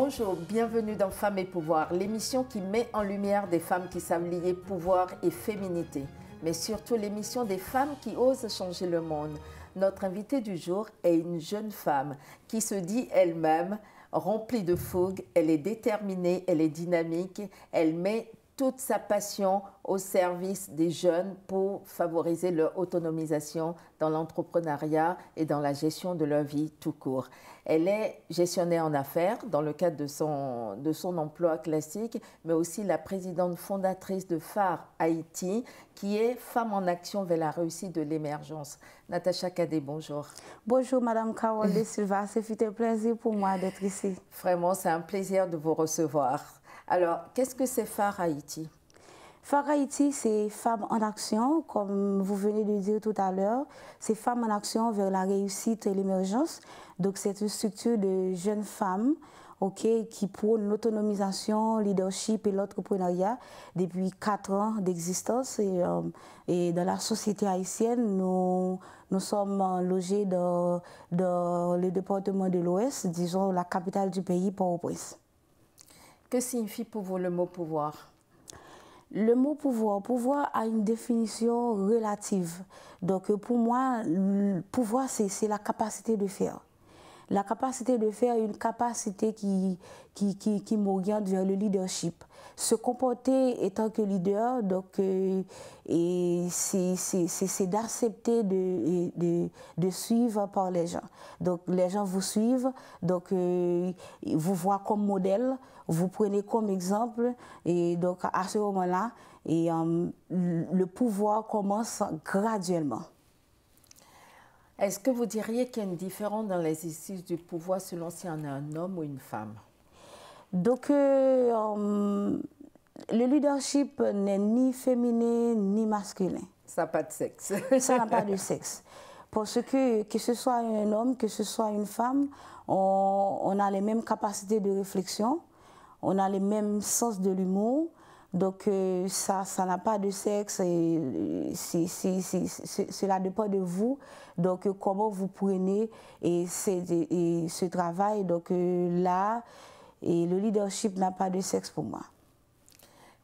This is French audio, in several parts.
Bonjour, bienvenue dans Femmes et Pouvoir, l'émission qui met en lumière des femmes qui savent lier pouvoir et féminité, mais surtout l'émission des femmes qui osent changer le monde. Notre invitée du jour est une jeune femme qui se dit elle-même remplie de fougue, elle est déterminée, elle est dynamique, elle met toute sa passion au service des jeunes pour favoriser leur autonomisation dans l'entrepreneuriat et dans la gestion de leur vie tout court. Elle est gestionnaire en affaires dans le cadre de son, de son emploi classique, mais aussi la présidente fondatrice de Phare Haïti, qui est femme en action vers la réussite de l'émergence. Natacha Cadet, bonjour. Bonjour Madame Carole Silva, c'est un plaisir pour moi d'être ici. Vraiment, c'est un plaisir de vous recevoir. Alors, qu'est-ce que c'est FAR Haïti Far Haïti, c'est Femmes en action, comme vous venez de dire tout à l'heure. C'est Femmes en action vers la réussite et l'émergence. Donc, c'est une structure de jeunes femmes qui prône l'autonomisation, le leadership et l'entrepreneuriat depuis quatre ans d'existence. Et, euh, dans la société haïtienne, nous, sommes logés dans, dans le département de l'Ouest, disons la capitale du pays, Port-au-Prince. Que signifie pour vous le mot pouvoir le mot pouvoir, pouvoir a une définition relative. Donc pour moi, le pouvoir, c'est la capacité de faire. La capacité de faire une capacité qui, qui, qui, m'oriente vers le leadership. Se comporter étant que leader, donc euh, et c'est d'accepter de, de, suivre par les gens. Donc les gens vous suivent, donc euh, vous voient comme modèle, vous prenez comme exemple. Et donc, à ce moment-là, et, euh, le pouvoir commence graduellement. Est-ce que vous diriez qu'il y a une différence dans l'exercice du pouvoir selon si on est un homme ou une femme Donc, euh, euh, le leadership n'est ni féminin ni masculin. Ça n'a pas de sexe. Ça n'a pas de sexe. Parce que, que ce soit un homme, que ce soit une femme, on, on a les mêmes capacités de réflexion, on a les mêmes sens de l'humour. Donc euh, ça, ça n'a pas de sexe, et euh, cela dépend de vous. Donc euh, comment vous prenez et, ce travail. Donc là, et le leadership n'a pas de sexe pour moi.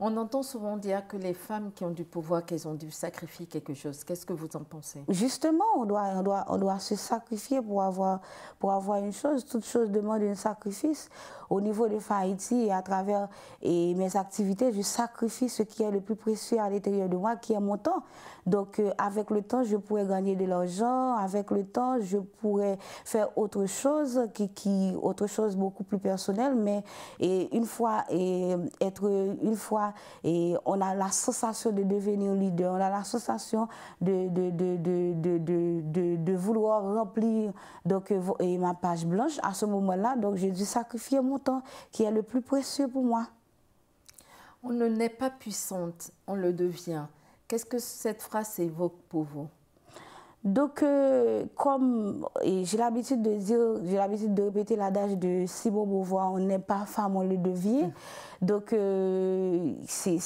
On entend souvent dire que les femmes qui ont du pouvoir, qu'elles ont dû sacrifier quelque chose. Qu'est-ce que vous en pensez Justement, on doit, doit, on doit se sacrifier pour avoir, pour avoir une chose. Toute chose demande un sacrifice. Au niveau de Haïti et à travers mes activités, je sacrifie ce qui est le plus précieux à l'intérieur de moi, qui est mon temps. Donc, euh, avec le temps, je pourrais gagner de l'argent. Avec le temps, je pourrais faire autre chose, qui, qui, autre chose beaucoup plus personnelle. Mais et une fois, être une fois et on a la sensation de devenir leader, on a la sensation de, de, vouloir remplir donc, euh, et ma page blanche à ce moment-là. Donc j'ai dû sacrifier mon temps qui est le plus précieux pour moi. On ne n'est pas puissante, on le devient. Qu'est-ce que cette phrase évoque pour vous donc, euh, comme j'ai l'habitude de dire, j'ai l'habitude de répéter l'adage de Simon Beauvoir, on n'est pas femme, on le devient. Mm. Donc, euh, c'est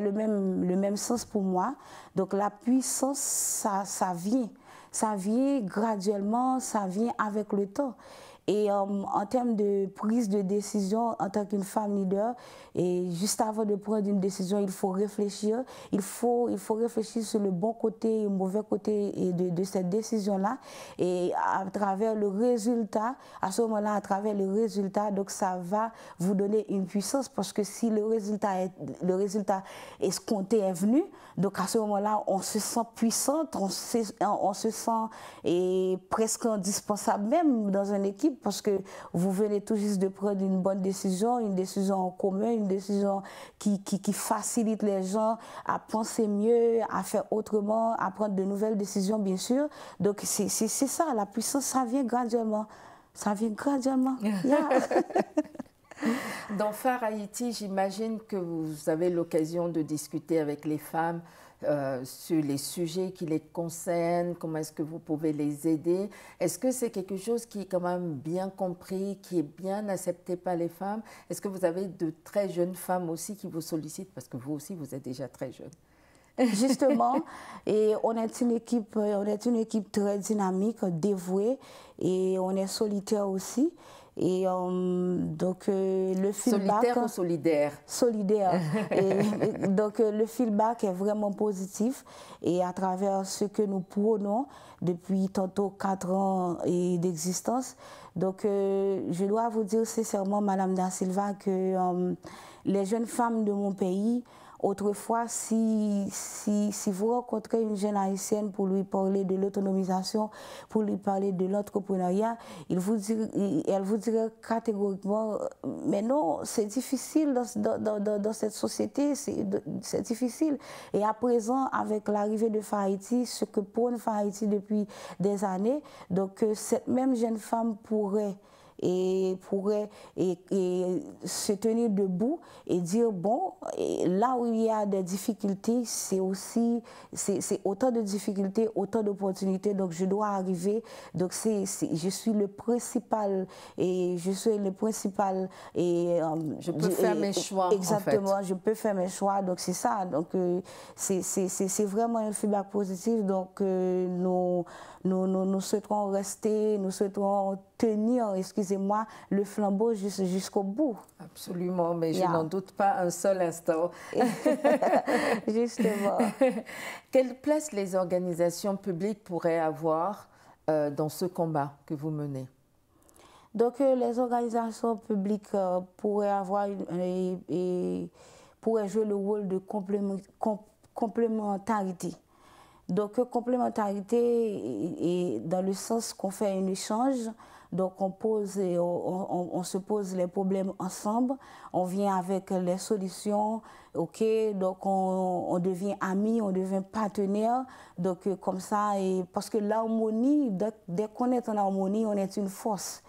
le même, le même sens pour moi. Donc, la puissance, ça, ça vient. Ça vient graduellement, ça vient avec le temps. Et euh, en termes de prise de décision en tant qu'une femme leader, et juste avant de prendre une décision, il faut réfléchir. Il faut, il faut réfléchir sur le bon côté et le mauvais côté de, de cette décision-là. Et à travers le résultat, à ce moment-là, à travers le résultat, donc ça va vous donner une puissance parce que si le résultat, est, le résultat escompté est venu, donc à ce moment-là, on se sent puissante, on se, on se sent presque indispensable même dans une équipe parce que vous venez tout juste de prendre une bonne décision, une décision en commun, une décision qui, facilite les gens à penser mieux, à faire autrement, à prendre de nouvelles décisions, bien sûr. Donc, c'est ça, la puissance, ça vient graduellement. Ça vient graduellement. Dans Phare Haïti, j'imagine que vous avez l'occasion de discuter avec les femmes euh, sur les sujets qui les concernent, comment est-ce que vous pouvez les aider. Est-ce que c'est quelque chose qui est quand même bien compris, qui est bien accepté par les femmes Est-ce que vous avez de très jeunes femmes aussi qui vous sollicitent Parce que vous aussi, vous êtes déjà très jeune. Justement, et on est une équipe, on est une équipe très dynamique, dévouée, et on est solitaire aussi. Et donc, euh, le feedback. solidaire Solidaire. donc, le feedback est vraiment positif. Et à travers ce que nous prônons depuis tantôt quatre ans d'existence, donc, euh, je dois vous dire sincèrement, Madame Da Silva, que euh, les jeunes femmes de mon pays, autrefois, si, si, si, vous rencontrez une jeune haïtienne pour lui parler de l'autonomisation, pour lui parler de l'entrepreneuriat, elle vous dirait catégoriquement, mais non, c'est difficile dans, dans, dans, cette société, c'est difficile. Et à présent, avec l'arrivée de Fahiti, ce que prône Fahiti depuis des années, donc euh, cette même jeune femme pourrait et pourrait et, se tenir debout et dire, bon, là où il y a des difficultés, c'est aussi, c'est autant de difficultés, autant d'opportunités, donc je dois arriver. Donc c'est, je suis le principal, et je suis le principal. Et, euh, je peux faire mes choix. Exactement, en fait. je peux faire mes choix. Donc c'est ça. Donc euh, c'est vraiment un feedback positif. Donc euh, nous nous, souhaiterons rester, nous souhaiterons tenir, excusez-moi, le flambeau jusqu'au bout. Absolument, mais je n'en doute pas un seul instant. Justement. Quelle place les organisations publiques pourraient avoir euh, dans ce combat que vous menez Donc, euh, les organisations publiques euh, pourraient avoir et, pourraient jouer le rôle de complémentarité donc, complémentarité est dans le sens qu'on fait un échange, donc on, pose on, se pose les problèmes ensemble, on vient avec les solutions, ok, donc on, devient amis, on devient partenaire, donc comme ça, et parce que l'harmonie, dès qu'on est en harmonie, on est une force.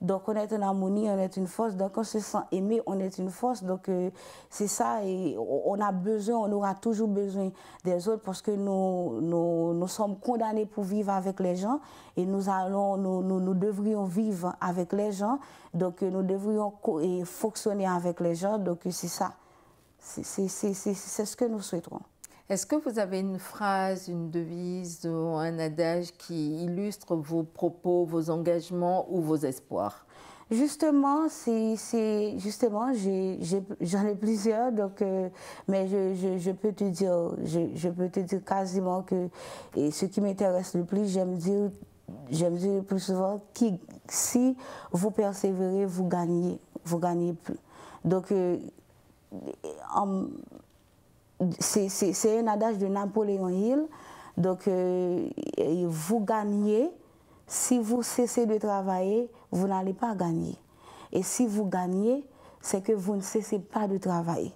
Donc on est en harmonie, on est une force. Donc on se sent aimé, on est une force. Donc euh, c'est ça on a besoin, on aura toujours besoin des autres parce que nous, nous, sommes condamnés pour vivre avec les gens et nous allons, nous, devrions vivre avec les gens. Donc euh, nous devrions fonctionner avec les gens. Donc c'est ça. C'est ce que nous souhaiterons. Est-ce que vous avez une phrase, une devise ou un adage qui illustre vos propos, vos engagements ou vos espoirs Justement, c'est justement, j'en ai, plusieurs, donc, euh, mais je, je, peux te dire, je, peux te dire quasiment que et ce qui m'intéresse le plus, j'aime dire, j'aime dire le plus souvent, qui, si vous persévérez, vous gagnez, vous gagnez plus. Donc, euh, en, c'est un adage de Napoléon Hill. Donc, euh, vous gagnez. Si vous cessez de travailler, vous n'allez pas gagner. Et si vous gagnez, c'est que vous ne cessez pas de travailler.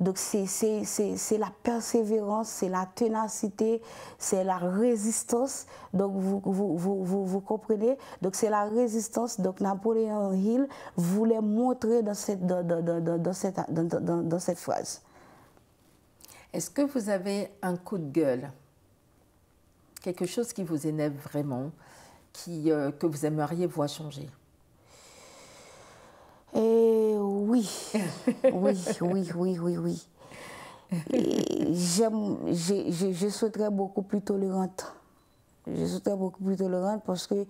Donc, c'est la persévérance, c'est la ténacité, c'est la résistance. Donc, vous, comprenez Donc, c'est la résistance. Donc, Napoléon Hill voulait montrer dans dans cette phrase. Est-ce que vous avez un coup de gueule Quelque chose qui vous énerve vraiment, qui, euh, que vous aimeriez voir changer eh oui. oui, oui, oui, oui, oui. J'aime, je, je, souhaiterais beaucoup plus tolérante. Je souhaiterais beaucoup plus tolérante parce que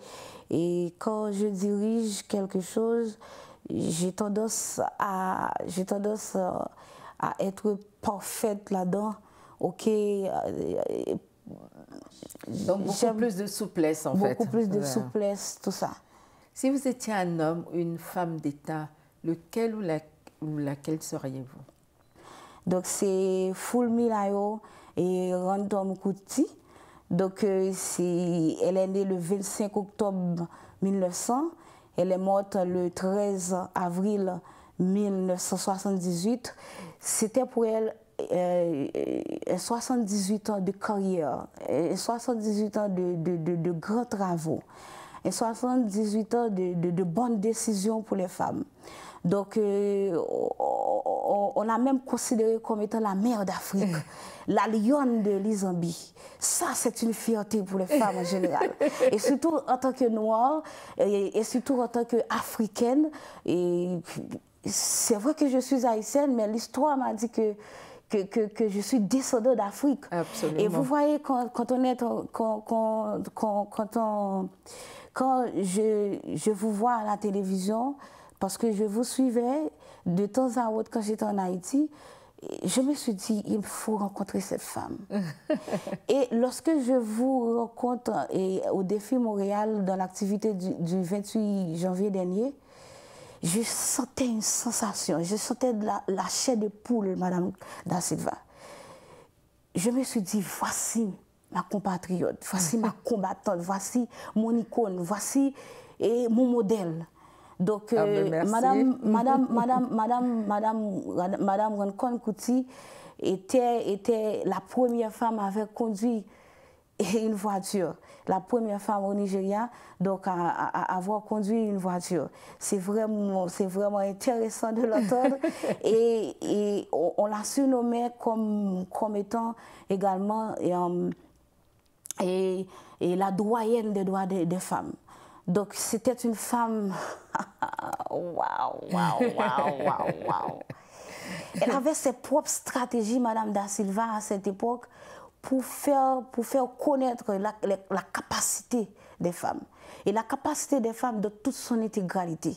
et quand je dirige quelque chose, j'ai tendance à, j'ai tendance à, à être parfaite là-dedans. Ok. Euh, Donc beaucoup plus de souplesse en fait. Beaucoup plus de souplesse, tout ça. Si vous étiez un homme ou une femme d'État, lequel ou, la, laquelle seriez-vous Donc c'est Fulmilayo et Random Kuti. Donc euh, elle est née le 25 octobre 1900. Elle est morte le 13 avril 1978. C'était pour elle 78 euh, euh, ans de carrière, 78 euh, ans de, de, de, grands travaux, 78 ans de, bonnes décisions pour les femmes. Donc, on, l'a a même considéré comme étant la mère d'Afrique, la lionne de l'Isambie. Ça, c'est une fierté pour les femmes en général. Et surtout en tant que noire, et, surtout en tant qu'africaine. Et c'est vrai que je suis haïtienne, mais l'histoire m'a dit que que, je suis descendant d'Afrique. Et vous voyez, quand, on est, quand, quand je, vous vois à la télévision, parce que je vous suivais de temps à autre quand j'étais en Haïti, je me suis dit, il faut rencontrer cette femme. et lorsque je vous rencontre au défi Montréal dans l'activité du 28 janvier dernier, je sentais une sensation, je sentais de la, chair de poule, Madame Da Silva. Je me suis dit, voici ma compatriote, voici ma combattante, voici mon icône, voici et mon modèle. Donc, ah, euh, ben, Madame, Madame, Madame, Madame, Madame, Madame, était, était la première femme à avoir conduit une voiture. La première femme au Nigeria donc, à, avoir conduit une voiture. C'est vraiment, vraiment intéressant de l'entendre. et, on, l'a surnommée comme, comme étant également euh, et, la doyenne des droits des, femmes. Donc c'était une femme. Waouh, waouh, waouh, waouh, Elle avait ses propres stratégies, Madame Da Silva, à cette époque pour faire, pour faire connaître la, la, capacité des femmes et la capacité des femmes de toute son intégralité.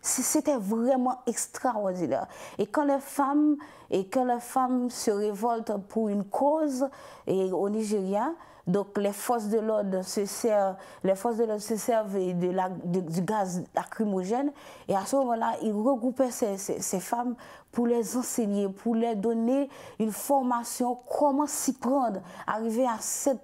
C'était vraiment extraordinaire. Et quand les femmes, et que les femmes se révoltent pour une cause et au Nigeria, donc les forces de l'ordre se servent, les forces de l'ordre se servent du gaz lacrymogène et à ce moment-là, ils regroupaient ces, femmes pour les enseigner, pour leur donner une formation, comment s'y prendre, arriver à cette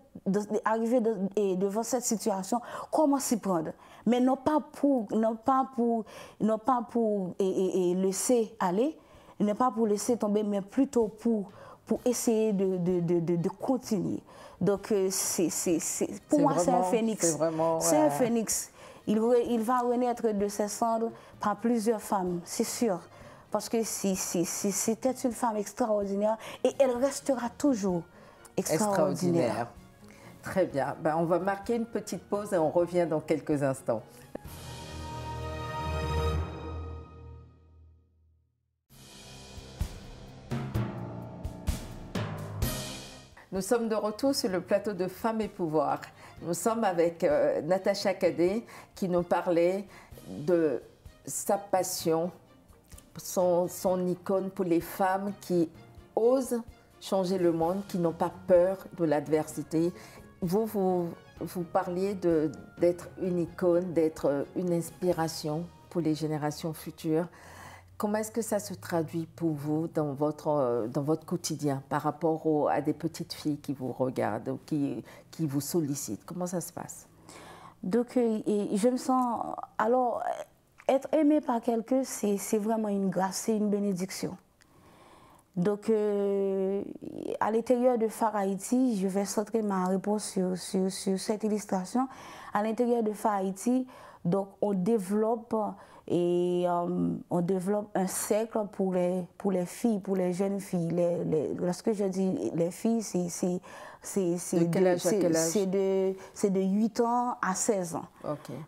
arriver devant cette situation, comment s'y prendre Mais non pas pour, non pas pour, non pas pour laisser aller, non pas pour laisser tomber, mais plutôt pour, pour essayer de, de continuer. Donc, euh, c'est, pour moi, c'est un phénix. C'est un phénix. Il, va renaître de ses cendres par plusieurs femmes, c'est sûr. Parce que c'était une femme extraordinaire et elle restera toujours extraordinaire. Très bien. Ben, on va marquer une petite pause et on revient dans quelques instants. Nous sommes de retour sur le plateau de Femmes et Pouvoir. Nous sommes avec euh, Natacha Cadet qui nous parlait de sa passion, son, icône pour les femmes qui osent changer le monde, qui n'ont pas peur de l'adversité. vous, vous parliez d'être une icône, d'être une inspiration pour les générations futures. Comment est-ce que ça se traduit pour vous dans votre, euh, dans votre quotidien par rapport à des petites filles qui vous regardent ou qui, qui vous sollicitent Comment ça se passe Donc, euh, je me sens... Alors, être aimé par quelqu'un, c'est vraiment une grâce, c'est une bénédiction. Donc, euh, à l'intérieur de Phare je vais centrer ma réponse sur, sur, cette illustration. À l'intérieur de Phare donc, on développe et euh, on développe un cercle pour les, pour les filles, pour les jeunes filles. lorsque je dis les filles, c'est de, de, 8 ans à 16 ans.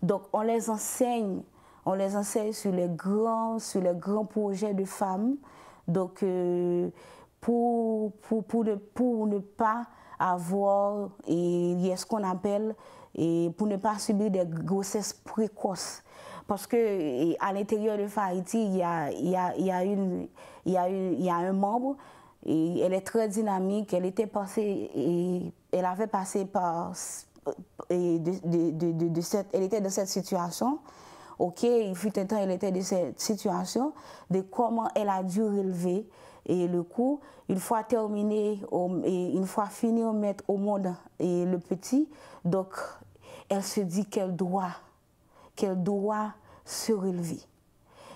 Donc on les enseigne, on les enseigne sur les grands, sur les grands projets de femmes. Donc euh, pour, pour, pour, ne, pour ne pas avoir, et, il y a ce qu'on appelle, et pour ne pas subir des grossesses précoces. Parce que à l'intérieur de Fahiti, il y a, un membre, et elle est très dynamique, elle était passée, et elle avait passé par... cette, elle était dans cette situation. OK, il fut un temps, elle était dans cette situation, de comment elle a dû relever et le coup, une fois terminé, une fois fini, on met au monde et le petit. Donc, elle se dit qu'elle doit qu'elle doit se relever.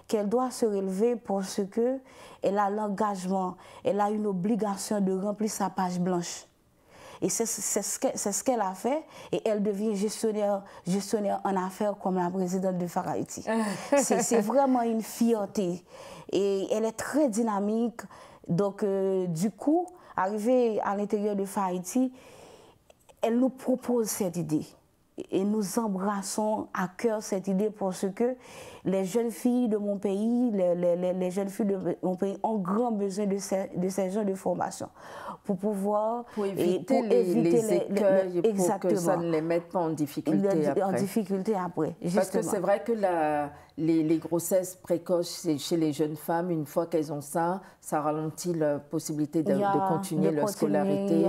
Qu'elle doit se relever parce que elle a l'engagement, elle a une obligation de remplir sa page blanche. Et c'est ce qu'elle a fait. Et elle devient gestionnaire, gestionnaire en affaires comme la présidente de Faraïti. c'est vraiment une fierté. Et elle est très dynamique. Donc, euh, du coup, arrivée à l'intérieur de Faraïti, elle nous propose cette idée et nous embrassons à cœur cette idée parce que les jeunes filles de mon pays, les, les, les jeunes filles de mon pays ont grand besoin de ces, de ces gens de formation pour pouvoir éviter, les, écueils pour que ça ne les mette pas en difficulté après. En difficulté après, Parce que c'est vrai que la, les, grossesses précoces chez les jeunes femmes, une fois qu'elles ont ça, ça ralentit la possibilité de, continuer leur scolarité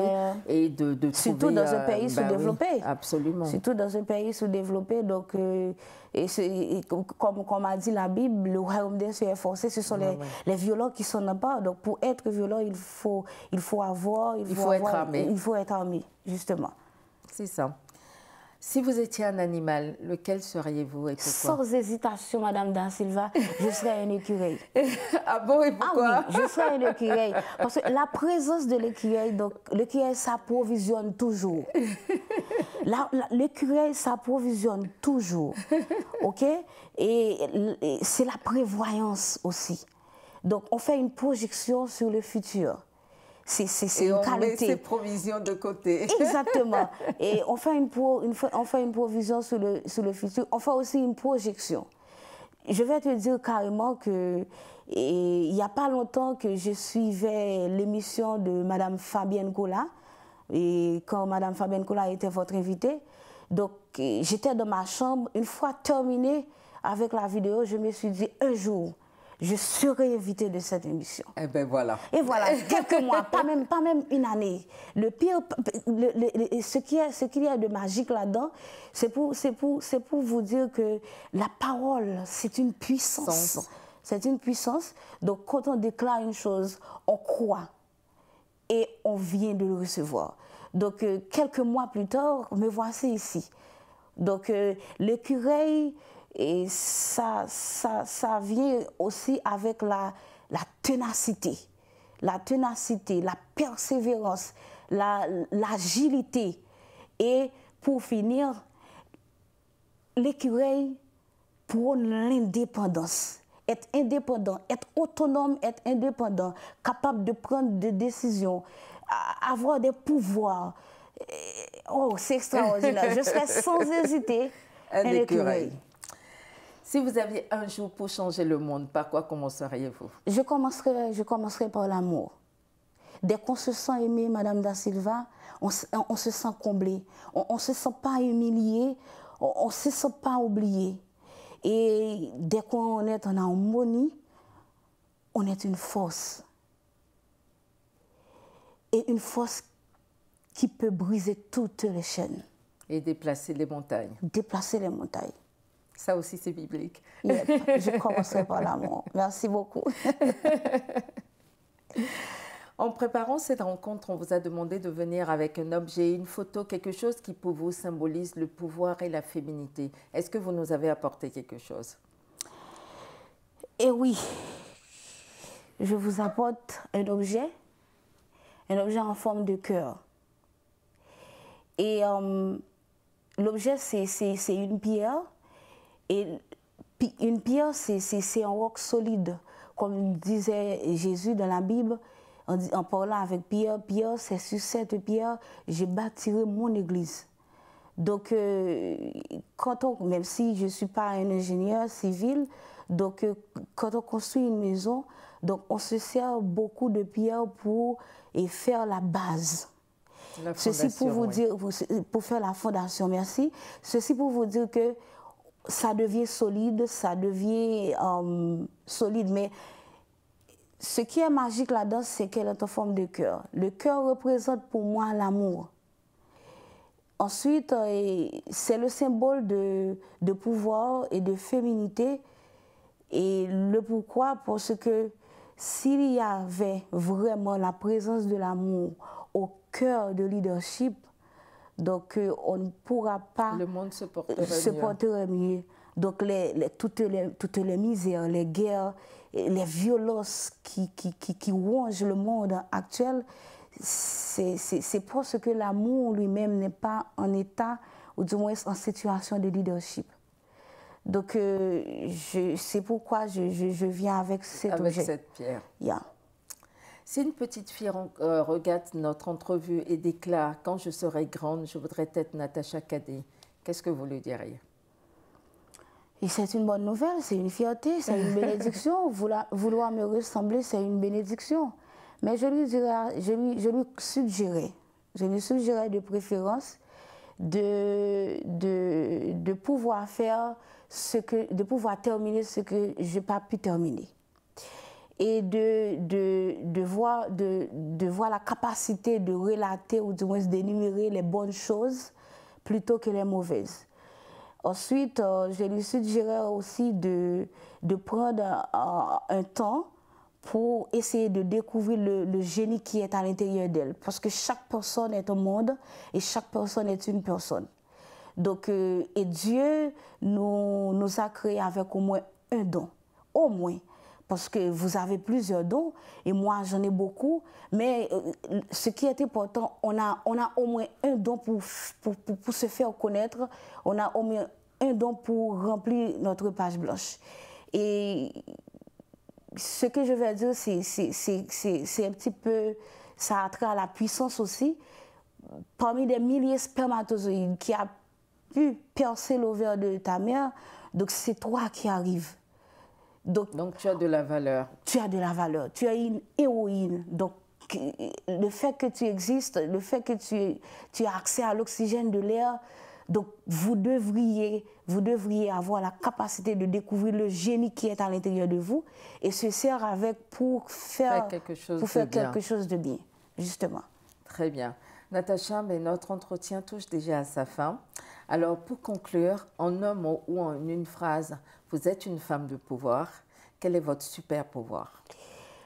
et de, de Surtout dans un euh, pays bah sous-développé. absolument. Surtout dans un pays sous-développé. Donc, euh, et comme, comme a dit la Bible, le royaume des cieux est forcé. Ce sont les, violents qui sont là-bas. Donc, pour être violent, il faut, il faut avoir... Il faut, être armé. Il faut être armé, justement. C'est ça. Si vous étiez un animal, lequel seriez-vous et pourquoi Sans hésitation, Madame Da Silva, je serais un écureuil. ah bon et ah pourquoi je serais un écureuil. Parce que la présence de l'écureuil, donc l'écureuil s'approvisionne toujours. L'écureuil s'approvisionne toujours. OK et c'est la prévoyance aussi. Donc on fait une projection sur le futur c'est une on Met ses provisions de côté. Exactement. Et on fait une, on fait une provision sur le, sur le futur. On fait aussi une projection. Je vais te dire carrément que il n'y a pas longtemps que je suivais l'émission de Madame Fabienne Cola et quand Madame Fabienne Cola était votre invitée. Donc j'étais dans ma chambre. Une fois terminée avec la vidéo, je me suis dit un jour je serai évité de cette émission. Et eh ben voilà. Et voilà, quelques mois, pas même, pas même une année. Le pire, le, le, est ce qu'il y, a de magique là-dedans, c'est pour, pour, pour vous dire que la parole, c'est une puissance. C'est une puissance. Donc quand on déclare une chose, on croit et on vient de le recevoir. Donc euh, quelques mois plus tard, me voici ici. Donc euh, l'écureuil et ça, vient aussi avec la, ténacité, la ténacité, la persévérance, l'agilité. et pour finir, l'écureuil prône l'indépendance. Être indépendant, être autonome, être indépendant, capable de prendre des décisions, avoir des pouvoirs. oh, c'est extraordinaire. Je serais sans hésiter un, écureuil. Si vous aviez un jour pour changer le monde, par quoi commenceriez-vous je commencerai, je commencerai par l'amour. Dès qu'on se sent aimé, Madame Da Silva, on, on se sent comblé. On ne se sent pas humilié, on ne se sent pas oublié. Et dès qu'on est en harmonie, on est une force. Et une force qui peut briser toutes les chaînes. Et déplacer les montagnes. Déplacer les montagnes. Ça aussi, c'est biblique. Je commencerai par l'amour. Merci beaucoup. En préparant cette rencontre, on vous a demandé de venir avec un objet, une photo, quelque chose qui pour vous symbolise le pouvoir et la féminité. Est-ce que vous nous avez apporté quelque chose Eh oui, je vous apporte un objet, un objet en forme de cœur. Et euh, l'objet, c'est une pierre et une pierre, c'est un roc solide. Comme disait Jésus dans la Bible, en, en parlant avec Pierre, Pierre, c'est sur cette pierre, j'ai bâti mon église. Donc, euh, quand on, même si je ne suis pas un ingénieur civil, donc euh, quand on construit une maison, donc on se sert beaucoup de pierres pour et faire la base. Ceci pour vous dire, pour faire la fondation, merci. Ceci pour vous dire que ça devient solide, ça devient euh, solide. Mais ce qui est magique là-dedans, c'est qu'elle est en forme de cœur. Le cœur représente pour moi l'amour. Ensuite, euh, c'est le symbole de, de, pouvoir et de féminité. Et le pourquoi, parce que s'il y avait vraiment la présence de l'amour au cœur de leadership, donc, euh, on ne pourra pas... Le monde se euh, porterait, mieux. Donc, les, toutes, les, toutes les misères, les guerres, les violences qui, qui, qui, rongent le monde actuel, c'est parce que l'amour lui-même n'est pas en état, ou du moins en situation de leadership. Donc, euh, c'est pourquoi je, je, viens avec cet avec cette pierre. Si une petite fille euh, regarde notre entrevue et déclare Quand je serai grande, je voudrais être Natacha Cadet, qu'est-ce que vous lui diriez et c'est une bonne nouvelle, c'est une fierté, c'est une bénédiction. vouloir, me ressembler, c'est une bénédiction. Mais je lui, dirais, je lui, je lui je lui de préférence de, de, de pouvoir faire ce que, de pouvoir terminer ce que je n'ai pas pu terminer et de, de, de, voir, de, de voir la capacité de relater ou du moins d'énumérer les bonnes choses plutôt que les mauvaises. Ensuite, je lui suggérais aussi de, de prendre un, temps pour essayer de découvrir le, génie qui est à l'intérieur d'elle. Parce que chaque personne est un monde et chaque personne est une personne. Donc, euh, et Dieu nous, nous a créés avec au moins un don. Au moins parce que vous avez plusieurs dons et moi j'en ai beaucoup, mais euh, ce qui est important, on a, on a au moins un don pour, pour, se faire connaître, on a au moins un don pour remplir notre page blanche. Et ce que je veux dire, c'est un petit peu, ça a trait à la puissance aussi. Parmi des milliers de spermatozoïdes qui a pu percer l'ovaire de ta mère, donc c'est toi qui arrives. Donc, tu as de la valeur. Tu as de la valeur. Tu es une héroïne. Donc le fait que tu existes, le fait que tu, tu as accès à l'oxygène de l'air, donc vous devriez, vous devriez avoir la capacité de découvrir le génie qui est à l'intérieur de vous et se sert avec pour faire, quelque chose, de, bien. justement. Très bien. Natacha, mais notre entretien touche déjà à sa fin. Alors pour conclure, en un mot ou en une phrase, vous êtes une femme de pouvoir. Quel est votre super pouvoir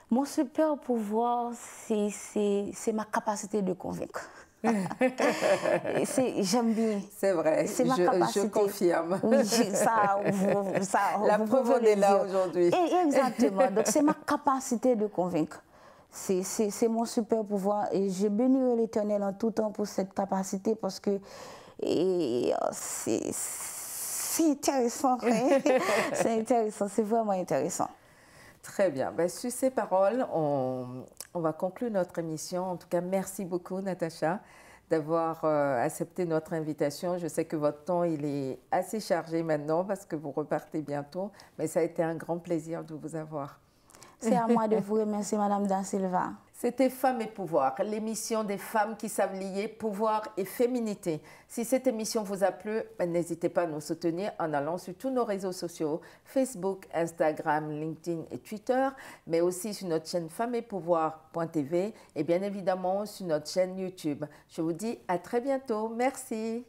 Mon super pouvoir, c'est ma capacité de convaincre. J'aime bien. C'est vrai. C'est je, Je confirme. La preuve, on est là aujourd'hui. Exactement. c'est ma capacité de convaincre. C'est mon super pouvoir. Et je béni l'Éternel en tout temps pour cette capacité parce que c'est c'est intéressant. c'est vraiment intéressant. Très bien. Ben, sur ces paroles, on, va conclure notre émission. En tout cas, merci beaucoup, Natacha, d'avoir euh, accepté notre invitation. Je sais que votre temps, il est assez chargé maintenant parce que vous repartez bientôt, mais ça a été un grand plaisir de vous avoir. C'est à moi de vous remercier, Madame Dan Silva. C'était Femmes et Pouvoir, l'émission des femmes qui savent lier pouvoir et féminité. Si cette émission vous a plu, ben, n'hésitez pas à nous soutenir en allant sur tous nos réseaux sociaux, Facebook, Instagram, LinkedIn et Twitter, mais aussi sur notre chaîne Femme et Pouvoir.tv et bien évidemment sur notre chaîne YouTube. Je vous dis à très bientôt. Merci.